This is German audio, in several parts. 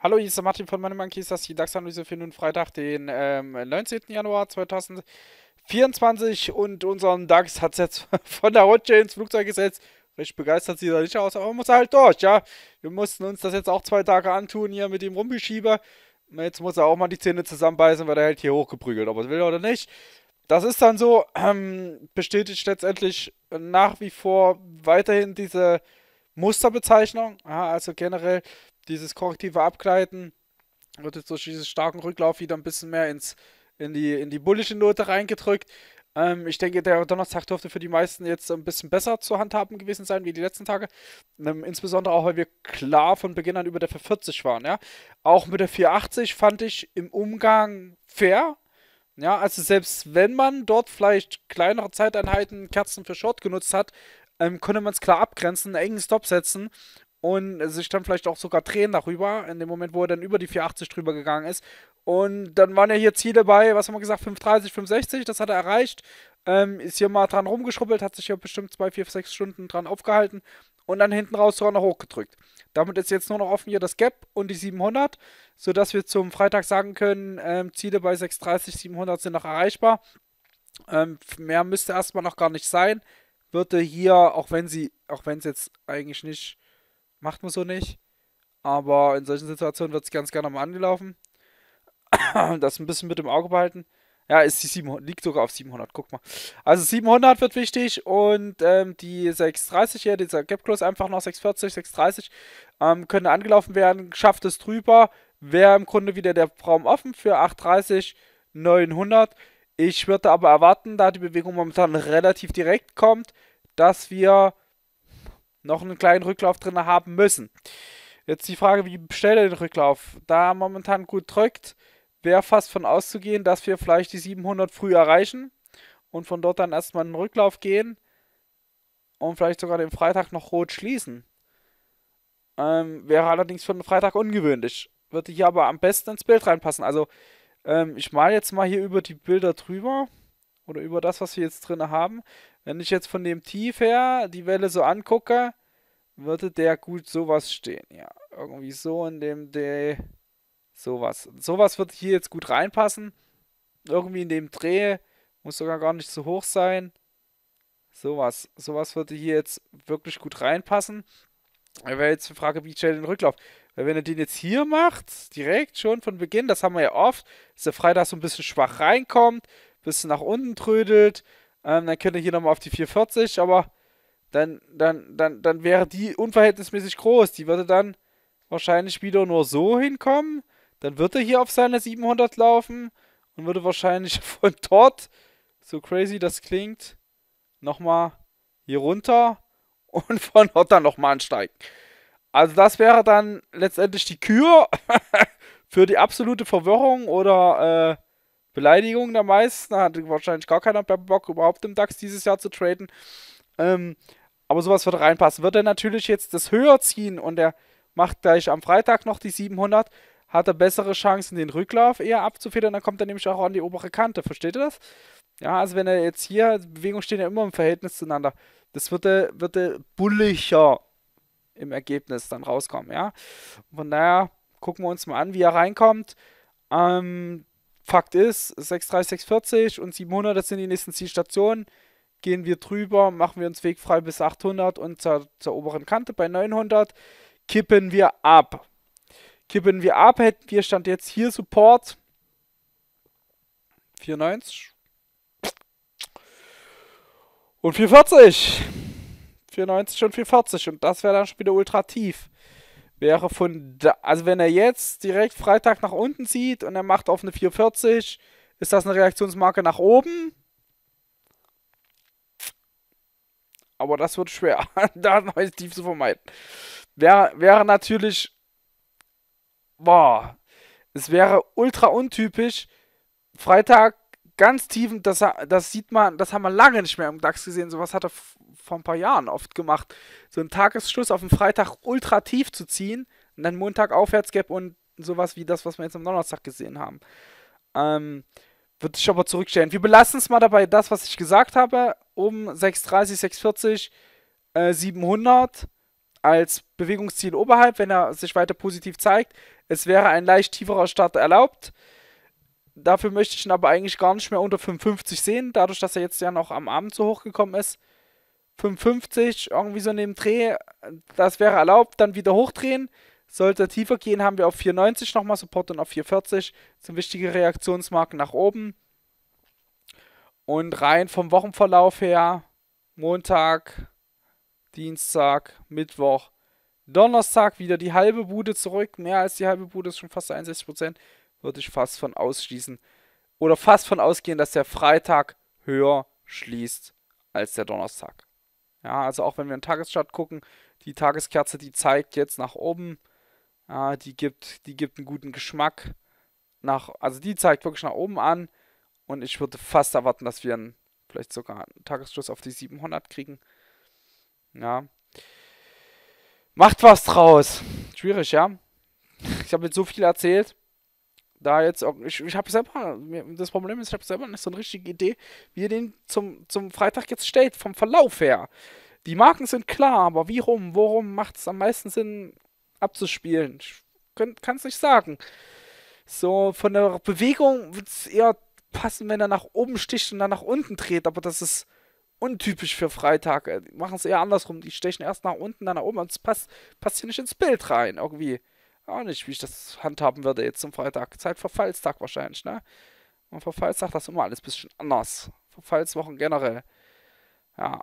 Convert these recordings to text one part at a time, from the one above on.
Hallo, hier ist der Martin von Money Monkeys, das ist die DAX-Analyse für den Freitag, den ähm, 19. Januar 2024 und unseren DAX hat es jetzt von der Rutsche ins Flugzeug gesetzt. Recht begeistert sieht er nicht aus, aber muss er halt durch, ja. Wir mussten uns das jetzt auch zwei Tage antun hier mit dem Rumgeschieber. Jetzt muss er auch mal die Zähne zusammenbeißen, weil er halt hier hochgeprügelt, ob er will oder nicht das ist dann so, ähm, bestätigt letztendlich nach wie vor weiterhin diese Musterbezeichnung, ja, also generell dieses korrektive Abgleiten wird jetzt durch diesen starken Rücklauf wieder ein bisschen mehr ins, in, die, in die bullische Note reingedrückt. Ähm, ich denke, der Donnerstag dürfte für die meisten jetzt ein bisschen besser zu handhaben gewesen sein wie die letzten Tage. Ähm, insbesondere auch, weil wir klar von Beginn an über der 440 waren. Ja? Auch mit der 480 fand ich im Umgang fair. Ja, also selbst wenn man dort vielleicht kleinere Zeiteinheiten Kerzen für Short genutzt hat, ähm, konnte man es klar abgrenzen, einen engen Stop setzen und sich dann vielleicht auch sogar drehen darüber, in dem Moment, wo er dann über die 480 drüber gegangen ist. Und dann waren ja hier Ziele bei, was haben wir gesagt, 530, 560, das hat er erreicht. Ähm, ist hier mal dran rumgeschrubbelt, hat sich ja bestimmt 2, 4, 6 Stunden dran aufgehalten und dann hinten raus sogar noch hochgedrückt. Damit ist jetzt nur noch offen hier das Gap und die 700, sodass wir zum Freitag sagen können, ähm, Ziele bei 630, 700 sind noch erreichbar. Ähm, mehr müsste erstmal noch gar nicht sein. Würde hier, auch wenn sie, auch wenn es jetzt eigentlich nicht, macht man so nicht. Aber in solchen Situationen wird es ganz gerne mal angelaufen. das ein bisschen mit im Auge behalten. Ja, ist die 700, liegt sogar auf 700, guck mal. Also 700 wird wichtig und ähm, die 630 hier, dieser Gap Close einfach noch 640, 630 ähm, können angelaufen werden. Schafft es drüber, wäre im Grunde wieder der Raum offen für 830, 900. Ich würde aber erwarten, da die Bewegung momentan relativ direkt kommt, dass wir noch einen kleinen Rücklauf drin haben müssen. Jetzt die Frage, wie schnell den Rücklauf? Da momentan gut drückt, wäre fast von auszugehen, dass wir vielleicht die 700 früh erreichen und von dort dann erstmal einen Rücklauf gehen und vielleicht sogar den Freitag noch rot schließen. Ähm, wäre allerdings für den Freitag ungewöhnlich. Würde hier aber am besten ins Bild reinpassen. Also ähm, ich male jetzt mal hier über die Bilder drüber oder über das, was wir jetzt drin haben. Wenn ich jetzt von dem Tief her die Welle so angucke, würde der gut sowas stehen. Ja, irgendwie so in dem D. Sowas. Sowas wird hier jetzt gut reinpassen. Irgendwie in dem Dreh. Muss sogar gar nicht zu hoch sein. Sowas. Sowas würde hier jetzt wirklich gut reinpassen. Wäre jetzt die Frage, wie schnell den Rücklauf. Weil wenn er den jetzt hier macht, direkt schon von Beginn, das haben wir ja oft, dass der Freitag so ein bisschen schwach reinkommt, ein bisschen nach unten trödelt, ähm, dann könnte er hier nochmal auf die 440, aber dann, dann, dann, dann wäre die unverhältnismäßig groß. Die würde dann wahrscheinlich wieder nur so hinkommen. Dann wird er hier auf seine 700 laufen und würde wahrscheinlich von dort, so crazy das klingt, nochmal hier runter und von dort dann nochmal ansteigen. Also das wäre dann letztendlich die Kür für die absolute Verwirrung oder äh, Beleidigung der meisten. Da hatte wahrscheinlich gar keiner Bock, überhaupt im DAX dieses Jahr zu traden. Ähm, aber sowas würde reinpassen. Wird er natürlich jetzt das höher ziehen und er macht gleich am Freitag noch die 700, hat er bessere Chancen, den Rücklauf eher abzufedern, dann kommt er nämlich auch an die obere Kante. Versteht ihr das? Ja, also wenn er jetzt hier, Bewegungen stehen ja immer im Verhältnis zueinander. Das wird er, wird er bulliger im Ergebnis dann rauskommen, ja. Von daher gucken wir uns mal an, wie er reinkommt. Ähm, Fakt ist, 6,3, 6,40 und 700, das sind die nächsten Zielstationen. Gehen wir drüber, machen wir uns wegfrei bis 800 und zur, zur oberen Kante bei 900 kippen wir ab. Kippen wir ab, hätten wir Stand jetzt hier Support. 4,90. Und 440. 490 und 440. Und das wäre dann schon wieder ultra tief. Wäre von da, also wenn er jetzt direkt Freitag nach unten zieht und er macht auf eine 440, ist das eine Reaktionsmarke nach oben. Aber das wird schwer, da ein neues Tief zu vermeiden. Wäre, wäre natürlich boah, es wäre ultra untypisch. Freitag ganz tiefen, das, das sieht man, das haben wir lange nicht mehr im DAX gesehen. Sowas hat er vor ein paar Jahren oft gemacht. So einen Tagesschluss auf den Freitag ultra tief zu ziehen und dann Montag Aufwärtsgap und sowas wie das, was wir jetzt am Donnerstag gesehen haben. Ähm, würde ich aber zurückstellen. Wir belassen es mal dabei, das, was ich gesagt habe, um 630, 640, äh, 700 als Bewegungsziel oberhalb, wenn er sich weiter positiv zeigt. Es wäre ein leicht tieferer Start erlaubt. Dafür möchte ich ihn aber eigentlich gar nicht mehr unter 55 sehen, dadurch, dass er jetzt ja noch am Abend so hoch gekommen ist. 55, irgendwie so neben Dreh, das wäre erlaubt, dann wieder hochdrehen. Sollte er tiefer gehen, haben wir auf 4,90 nochmal Support und auf 4,40 sind wichtige Reaktionsmarken nach oben. Und rein vom Wochenverlauf her, Montag, Dienstag, Mittwoch, Donnerstag wieder die halbe Bude zurück. Mehr als die halbe Bude ist schon fast 61 Würde ich fast von ausschließen. Oder fast von ausgehen, dass der Freitag höher schließt als der Donnerstag. Ja, also auch wenn wir in den Tagesstart gucken, die Tageskerze, die zeigt jetzt nach oben. Ja, die, gibt, die gibt einen guten Geschmack. Nach, also die zeigt wirklich nach oben an. Und ich würde fast erwarten, dass wir einen, vielleicht sogar einen Tagesschluss auf die 700 kriegen. Ja. Macht was draus. Schwierig, ja. Ich habe jetzt so viel erzählt. Da jetzt auch, ich, ich habe selber, das Problem ist, ich habe selber nicht so eine richtige Idee, wie ihr den zum, zum Freitag jetzt stellt, vom Verlauf her. Die Marken sind klar, aber wie rum, worum macht es am meisten Sinn abzuspielen? Ich kann es nicht sagen. So, von der Bewegung wird es eher passen, wenn er nach oben sticht und dann nach unten dreht, aber das ist untypisch für Freitag. Äh, die machen es eher andersrum. Die stechen erst nach unten, dann nach oben und es passt, passt hier nicht ins Bild rein. Irgendwie. Auch nicht, wie ich das handhaben würde jetzt zum Freitag. Zeitverfallstag wahrscheinlich, ne? Und Verfallstag das ist immer alles ein bisschen anders. Verfallswochen generell. Ja.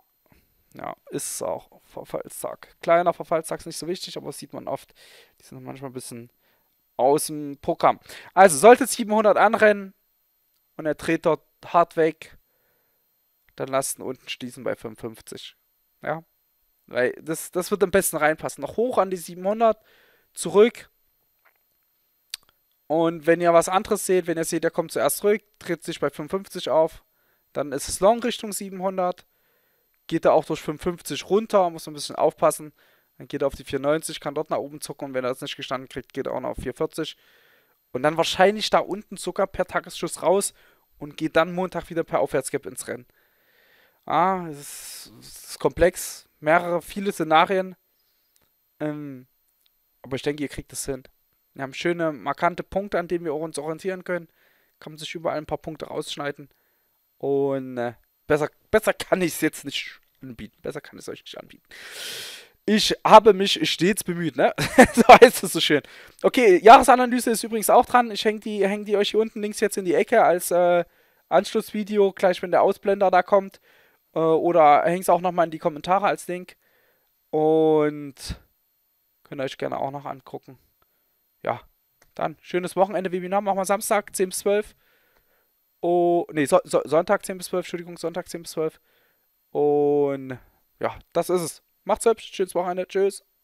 Ja, ist es auch. Verfallstag. Kleiner Verfallstag ist nicht so wichtig, aber das sieht man oft. Die sind manchmal ein bisschen aus dem Programm. Also, sollte 700 anrennen und er dreht dort hart weg, dann lasst ihn unten schließen bei 55. Ja, weil das, das wird am besten reinpassen. Noch hoch an die 700, zurück. Und wenn ihr was anderes seht, wenn ihr seht, der kommt zuerst zurück, tritt sich bei 55 auf, dann ist es Long Richtung 700. Geht er auch durch 55 runter, muss ein bisschen aufpassen. Dann geht er auf die 490, kann dort nach oben zucken und wenn er das nicht gestanden kriegt, geht er auch noch auf 440. Und dann wahrscheinlich da unten sogar per Tagesschuss raus und geht dann Montag wieder per Aufwärtsgap ins Rennen. Ah, es ist, es ist komplex, mehrere, viele Szenarien. Ähm, aber ich denke, ihr kriegt es hin. Wir haben schöne, markante Punkte, an denen wir uns orientieren können. Kann man sich überall ein paar Punkte rausschneiden. Und äh, besser, besser kann ich es jetzt nicht anbieten. Besser kann ich es euch nicht anbieten. Ich habe mich stets bemüht, ne? so heißt es so schön. Okay, Jahresanalyse ist übrigens auch dran. Ich hänge die, häng die euch hier unten links jetzt in die Ecke als äh, Anschlussvideo, gleich wenn der Ausblender da kommt. Äh, oder hängt es auch nochmal in die Kommentare als Link. Und könnt ihr euch gerne auch noch angucken. Ja, dann schönes Wochenende, Webinar. Machen wir Samstag 10 bis 12. Oh, nee, so so Sonntag 10 bis 12. Entschuldigung, Sonntag 10 bis 12. Und ja, das ist es. Macht's hübsch. Schönes Wochenende. Tschüss.